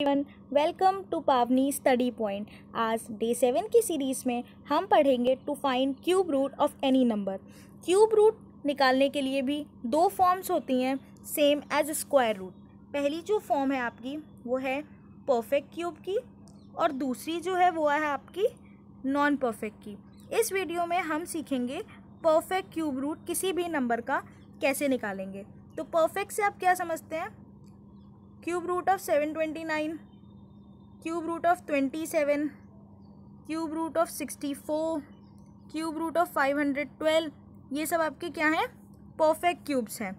Everyone welcome to Pavani study point आज day seven की series में हम पढ़ेंगे to find cube root of any number cube root निकालने के लिए भी दो फॉर्म्स होती हैं सेम एज स्क्वायर रूट पहली जो फॉर्म है आपकी वो है परफेक्ट क्यूब की और दूसरी जो है वो है आपकी नॉन परफेक्ट की इस वीडियो में हम सीखेंगे परफेक्ट क्यूब रूट किसी भी नंबर का कैसे निकालेंगे तो परफेक्ट से आप क्या समझते हैं cube root of seven twenty nine cube root of twenty seven cube root of sixty four cube root of five hundred twelve ये सब आपके क्या हैं परफेक्ट क्यूब्स हैं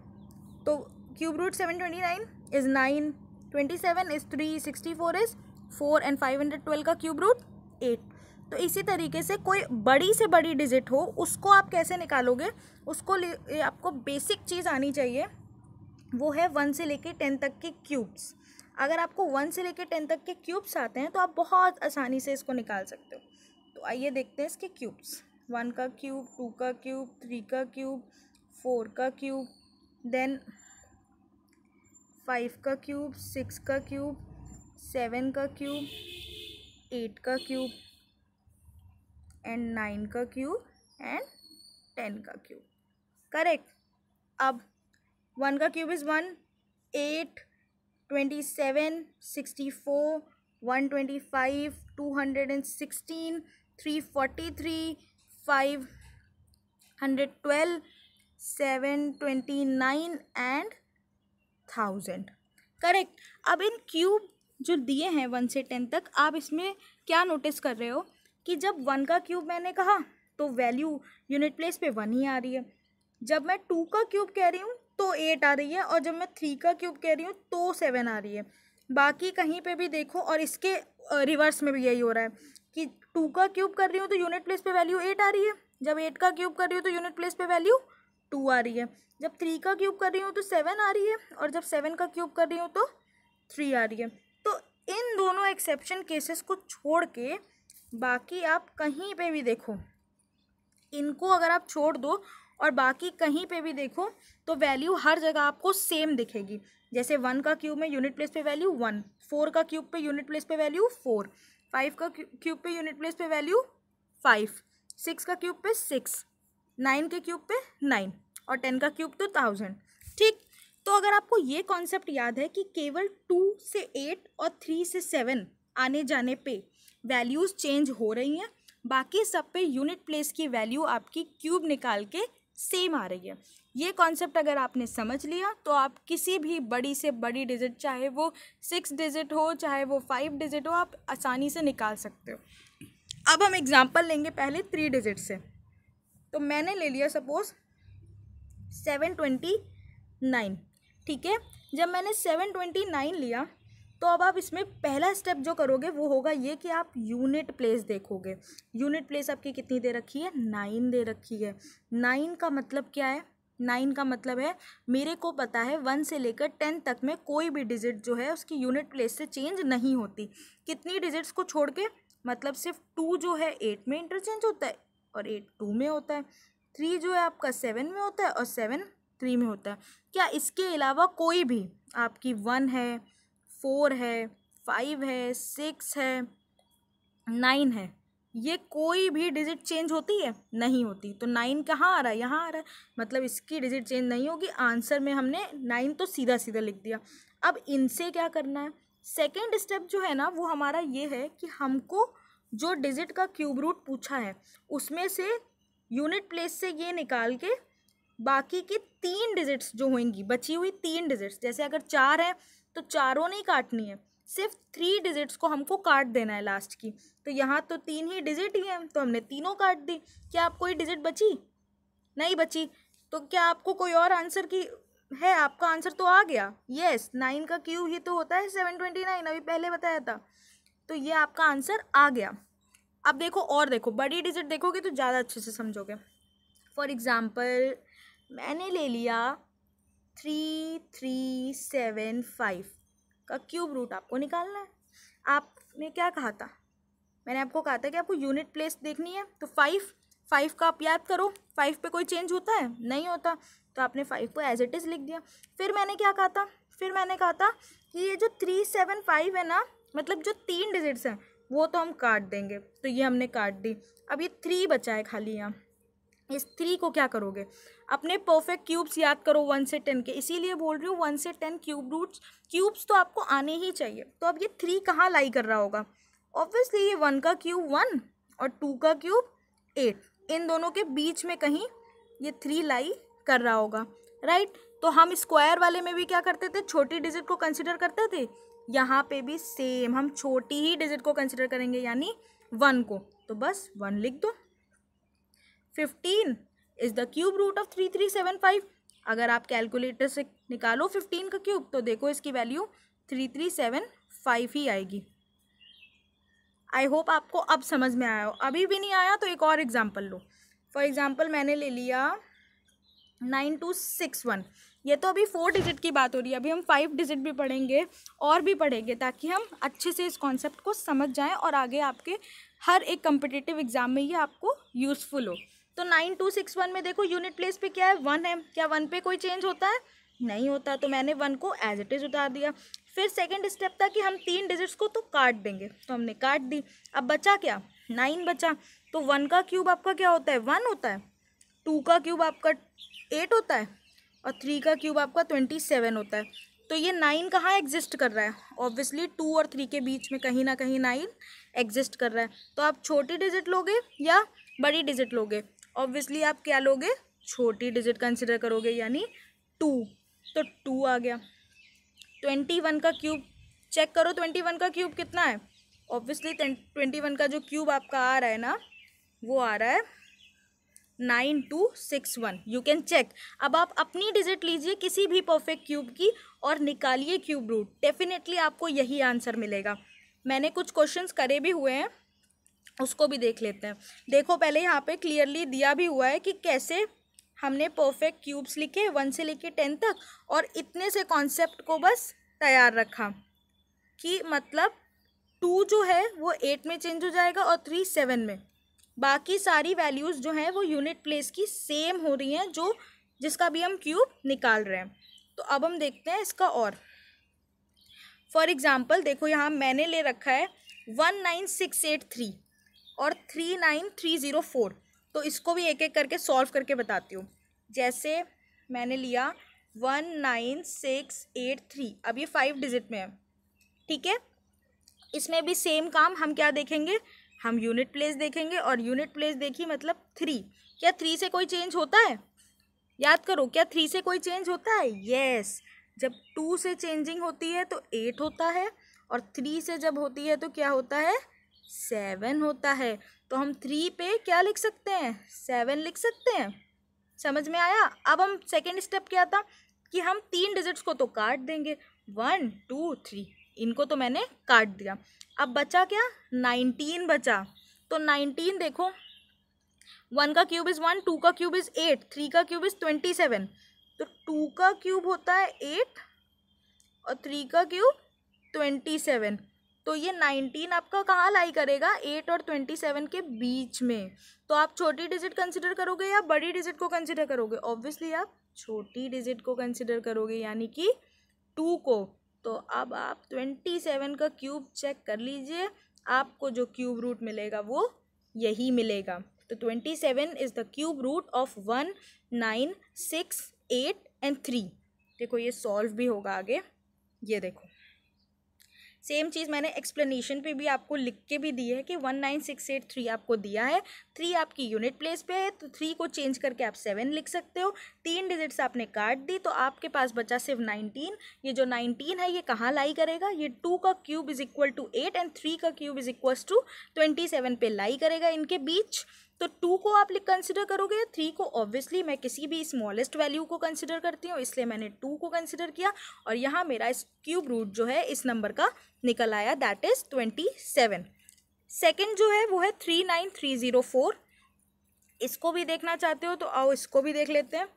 तो cube root seven twenty nine is nine twenty seven is three sixty four is four and five hundred twelve का cube root eight तो इसी तरीके से कोई बड़ी से बड़ी डिजिट हो उसको आप कैसे निकालोगे उसको आपको बेसिक चीज़ आनी चाहिए वो है वन से लेके टेन तक के क्यूब्स अगर आपको वन से लेके टेन तक के क्यूब्स आते हैं तो आप बहुत आसानी से इसको निकाल सकते हो तो आइए देखते हैं इसके क्यूब्स वन का क्यूब टू का क्यूब थ्री का क्यूब फोर का क्यूब देन फाइव का क्यूब सिक्स का क्यूब सेवन का क्यूब एट का क्यूब एंड नाइन का क्यूब एंड टेन का क्यूब करेक्ट अब वन का cube is one eight twenty seven sixty four one twenty five two hundred and sixteen three forty three five hundred twelve seven twenty nine and thousand correct अब इन cube जो दिए हैं one से ten तक आप इसमें क्या नोटिस कर रहे हो कि जब वन का क्यूब मैंने कहा तो वैल्यू यूनिट प्लेस पे वन ही आ रही है जब मैं टू का क्यूब कह रही हूँ तो एट आ रही है और जब मैं थ्री का क्यूब कह रही हूँ तो सेवन आ रही है बाकी कहीं पे भी देखो और इसके रिवर्स में भी यही हो रहा है कि टू का क्यूब कर रही हूँ तो यूनिट प्लेस पे वैल्यू एट आ रही है जब एट का क्यूब कर रही हूँ तो यूनिट प्लेस पे वैल्यू टू आ रही है जब थ्री का क्यूब कर रही हूँ तो सेवन आ रही है और जब सेवन का क्यूब कर रही हूँ तो थ्री आ रही है तो इन दोनों एक्सेप्शन केसेस को छोड़ के बाकी आप कहीं पर भी देखो इनको अगर आप छोड़ दो और बाकी कहीं पे भी देखो तो वैल्यू हर जगह आपको सेम दिखेगी जैसे वन का क्यूब में यूनिट प्लेस पे वैल्यू वन फोर का क्यूब पे यूनिट प्लेस पे वैल्यू फोर फाइव का क्यूब पे यूनिट प्लेस पे वैल्यू फाइव सिक्स का क्यूब पे सिक्स नाइन के क्यूब पे नाइन और टेन का क्यूब तो थाउजेंड ठीक तो अगर आपको ये कॉन्सेप्ट याद है कि केवल टू से एट और थ्री से सेवन आने जाने पे वैल्यूज़ चेंज हो रही हैं बाकी सब पे यूनिट प्लेस की वैल्यू आपकी क्यूब निकाल के सेम आ रही है ये कॉन्सेप्ट अगर आपने समझ लिया तो आप किसी भी बड़ी से बड़ी डिजिट चाहे वो सिक्स डिजिट हो चाहे वो फाइव डिजिट हो आप आसानी से निकाल सकते हो अब हम एग्ज़ाम्पल लेंगे पहले थ्री डिजिट से तो मैंने ले लिया सपोज़ सेवन ट्वेंटी नाइन ठीक है जब मैंने सेवन ट्वेंटी नाइन लिया तो अब आप इसमें पहला स्टेप जो करोगे वो होगा ये कि आप यूनिट प्लेस देखोगे यूनिट प्लेस आपकी कितनी दे रखी है नाइन दे रखी है नाइन का मतलब क्या है नाइन का मतलब है मेरे को पता है वन से लेकर टेन तक में कोई भी डिजिट जो है उसकी यूनिट प्लेस से चेंज नहीं होती कितनी डिजिट्स को छोड़ के मतलब सिर्फ टू जो है एट में इंटरचेंज होता है और एट टू में होता है थ्री जो है आपका सेवन में होता है और सेवन थ्री में होता है क्या इसके अलावा कोई भी आपकी वन है फोर है फाइव है सिक्स है नाइन है ये कोई भी डिजिट चेंज होती है नहीं होती तो नाइन कहाँ आ रहा है यहाँ आ रहा है मतलब इसकी डिजिट चेंज नहीं होगी आंसर में हमने नाइन तो सीधा सीधा लिख दिया अब इनसे क्या करना है सेकेंड स्टेप जो है ना वो हमारा ये है कि हमको जो डिजिट का क्यूब रूट पूछा है उसमें से यूनिट प्लेस से ये निकाल के बाकी की तीन डिजिट्स जो होंगी बची हुई तीन डिजिट्स जैसे अगर चार है तो चारों नहीं काटनी है सिर्फ थ्री डिजिट्स को हमको काट देना है लास्ट की तो यहाँ तो तीन ही डिजिट ही हैं तो हमने तीनों काट दी क्या आप कोई डिजिट बची नहीं बची तो क्या आपको कोई और आंसर की है आपका आंसर तो आ गया यस नाइन का क्यू ही तो होता है सेवन ट्वेंटी नाइन अभी पहले बताया था तो ये आपका आंसर आ गया अब देखो और देखो बड़ी डिजिट देखोगे तो ज़्यादा अच्छे से समझोगे फॉर एग्ज़ाम्पल मैंने ले लिया थ्री थ्री सेवन फाइव का क्यूब रूट आपको निकालना है आपने क्या कहा था मैंने आपको कहा था कि आपको यूनिट प्लेस देखनी है तो फाइव फाइव का आप याद करो फाइव पे कोई चेंज होता है नहीं होता तो आपने फाइव को एज इट इज़ लिख दिया फिर मैंने क्या कहा था फिर मैंने कहा था कि ये जो थ्री सेवन फाइव है ना मतलब जो तीन डिजिट्स हैं वो तो हम काट देंगे तो ये हमने काट दी अब ये थ्री बचा है खाली यहाँ इस थ्री को क्या करोगे अपने परफेक्ट क्यूब्स याद करो वन से टेन के इसीलिए बोल रही हूँ वन से टेन क्यूब रूट्स क्यूब्स तो आपको आने ही चाहिए तो अब ये थ्री कहाँ लाई कर रहा होगा ऑब्वियसली ये वन का क्यूब वन और टू का क्यूब एट इन दोनों के बीच में कहीं ये थ्री लाई कर रहा होगा राइट तो हम स्क्वायर वाले में भी क्या करते थे छोटी डिजिट को कंसिडर करते थे यहाँ पे भी सेम हम छोटी ही डिजिट को कंसिडर करेंगे यानी वन को तो बस वन लिख दो fifteen is the cube root of three three seven five अगर आप कैलकुलेटर से निकालो फिफ्टीन का क्यूब तो देखो इसकी value three three seven five ही आएगी आई होप आपको अब समझ में आया हो अभी भी नहीं आया तो एक और एग्जाम्पल लो फॉर एग्ज़ाम्पल मैंने ले लिया नाइन टू सिक्स वन ये तो अभी फोर डिजिट की बात हो रही है अभी हम फाइव डिजिट भी पढ़ेंगे और भी पढ़ेंगे ताकि हम अच्छे से इस कॉन्सेप्ट को समझ जाएं और आगे आपके हर एक कम्पिटिटिव एग्ज़ाम में ये आपको यूज़फुल हो तो नाइन टू सिक्स वन में देखो यूनिट प्लेस पे क्या है वन है क्या वन पे कोई चेंज होता है नहीं होता तो मैंने वन को एज इट इज़ उतार दिया फिर सेकेंड स्टेप था कि हम तीन डिजिट्स को तो काट देंगे तो हमने काट दी अब बचा क्या नाइन बचा तो वन का क्यूब आपका क्या होता है वन होता है टू का क्यूब आपका एट होता है और थ्री का क्यूब आपका ट्वेंटी सेवन होता है तो ये नाइन कहाँ एग्जिस्ट कर रहा है ऑब्वियसली टू और थ्री के बीच में कहीं ना कहीं नाइन एग्जिस्ट कर रहा है तो आप छोटी डिजिट लोगे या बड़ी डिजिट लोगे ऑब्वियसली आप क्या लोगे छोटी डिजिट कंसिडर करोगे यानी टू तो टू आ गया ट्वेंटी वन का क्यूब चेक करो ट्वेंटी वन का क्यूब कितना है ऑब्वियसली ट्वेंटी वन का जो क्यूब आपका आ रहा है ना वो आ रहा है nine two six one you can check अब आप अपनी डिजिट लीजिए किसी भी परफेक्ट क्यूब की और निकालिए क्यूब रूट डेफिनेटली आपको यही आंसर मिलेगा मैंने कुछ क्वेश्चंस करे भी हुए हैं उसको भी देख लेते हैं देखो पहले यहाँ पे क्लियरली दिया भी हुआ है कि कैसे हमने परफेक्ट क्यूब्स लिखे वन से लेके टेन तक और इतने से कॉन्सेप्ट को बस तैयार रखा कि मतलब टू जो है वो एट में चेंज हो जाएगा और थ्री सेवन में बाकी सारी वैल्यूज़ जो हैं वो यूनिट प्लेस की सेम हो रही हैं जो जिसका भी हम क्यूब निकाल रहे हैं तो अब हम देखते हैं इसका और फॉर एग्ज़ाम्पल देखो यहाँ मैंने ले रखा है one nine six eight three और three nine three zero four तो इसको भी एक एक करके सॉल्व करके बताती हूँ जैसे मैंने लिया one nine six eight three अब ये फाइव डिजिट में है ठीक है इसमें भी सेम काम हम क्या देखेंगे हम यूनिट प्लेस देखेंगे और यूनिट प्लेस देखी मतलब थ्री क्या थ्री से कोई चेंज होता है याद करो क्या थ्री से कोई चेंज होता है यस yes. जब टू से चेंजिंग होती है तो एट होता है और थ्री से जब होती है तो क्या होता है सेवन होता है तो हम थ्री पे क्या लिख सकते हैं सेवन लिख सकते हैं समझ में आया अब हम सेकेंड स्टेप क्या था कि हम तीन डिजिट्स को तो काट देंगे वन टू थ्री इनको तो मैंने काट दिया अब बचा क्या नाइनटीन बचा तो नाइनटीन देखो वन का क्यूब इज़ वन टू का क्यूब इज़ एट थ्री का क्यूब इज़ ट्वेंटी सेवन तो टू का क्यूब होता है एट और थ्री का क्यूब ट्वेंटी सेवन तो ये नाइनटीन आपका कहाँ लाई करेगा एट और ट्वेंटी सेवन के बीच में तो आप छोटी डिजिट कंसिडर करोगे या बड़ी डिजिट को कंसिडर करोगे ऑब्वियसली आप छोटी डिजिट को कंसिडर करोगे यानी कि टू को तो अब आप ट्वेंटी सेवन का क्यूब चेक कर लीजिए आपको जो क्यूब रूट मिलेगा वो यही मिलेगा तो twenty seven is the cube root of one nine six eight and three देखो ये सॉल्व भी होगा आगे ये देखो सेम चीज़ मैंने एक्सप्लेनेशन पे भी आपको लिख के भी दी है कि one nine six eight three आपको दिया है थ्री आपकी यूनिट प्लेस पे है तो थ्री को चेंज करके आप सेवन लिख सकते हो तीन डिजिट्स आपने काट दी तो आपके पास बचा सिर्फ नाइनटीन ये जो नाइनटीन है ये कहाँ लाई करेगा ये टू का cube is equal to eight and three का cube is equal to twenty seven पे लाई करेगा इनके बीच तो टू को आप कंसिडर करोगे थ्री को ऑब्वियसली मैं किसी भी स्मॉलेस्ट वैल्यू को कंसिडर करती हूँ इसलिए मैंने टू को कंसिडर किया और यहाँ मेरा इस क्यूब रूट जो है इस नंबर का निकल आया that is twenty seven second जो है वो है three nine three zero four इसको भी देखना चाहते हो तो आओ इसको भी देख लेते हैं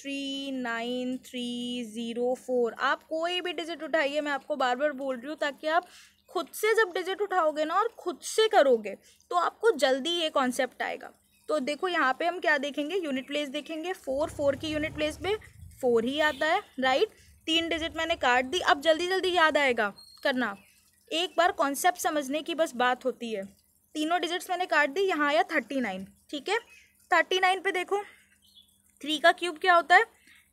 three nine three zero four आप कोई भी डिजिट उठाइए मैं आपको बार बार बोल रही हूँ ताकि आप खुद से जब डिजिट उठाओगे ना और खुद से करोगे तो आपको जल्दी ये कॉन्सेप्ट आएगा तो देखो यहाँ पे हम क्या देखेंगे यूनिट प्लेस देखेंगे फोर फोर की यूनिट प्लेस पे फोर ही आता है राइट तीन डिजिट मैंने काट दी अब जल्दी जल्दी याद आएगा करना एक बार कॉन्सेप्ट समझने की बस बात होती है तीनों डिजिट्स मैंने काट दी यहाँ आया थर्टी नाइन ठीक है थर्टी नाइन पे देखो थ्री का क्यूब क्या होता है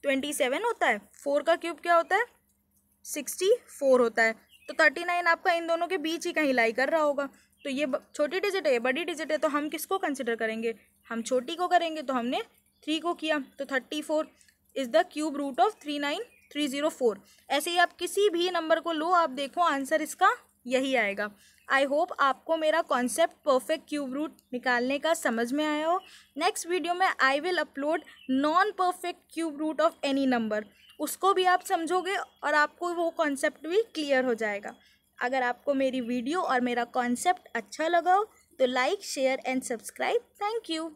ट्वेंटी सेवन होता है फोर का क्यूब क्या होता है सिक्सटी फोर होता है तो थर्टी नाइन आपका इन दोनों के बीच ही कहीं लाई कर रहा होगा तो ये छोटी डिजिट है बड़ी डिजिट है तो हम किसको कंसिडर करेंगे हम छोटी को करेंगे तो हमने थ्री को किया तो thirty four is the cube root of three nine three zero four ऐसे ही आप किसी भी नंबर को लो आप देखो आंसर इसका यही आएगा आई होप आपको मेरा कॉन्सेप्ट परफेक्ट क्यूब रूट निकालने का समझ में आया हो नेक्स्ट वीडियो में I will upload non perfect cube root of any number उसको भी आप समझोगे और आपको वो कॉन्सेप्ट भी क्लियर हो जाएगा अगर आपको मेरी वीडियो और मेरा कॉन्सेप्ट अच्छा लगा हो तो like share and subscribe thank you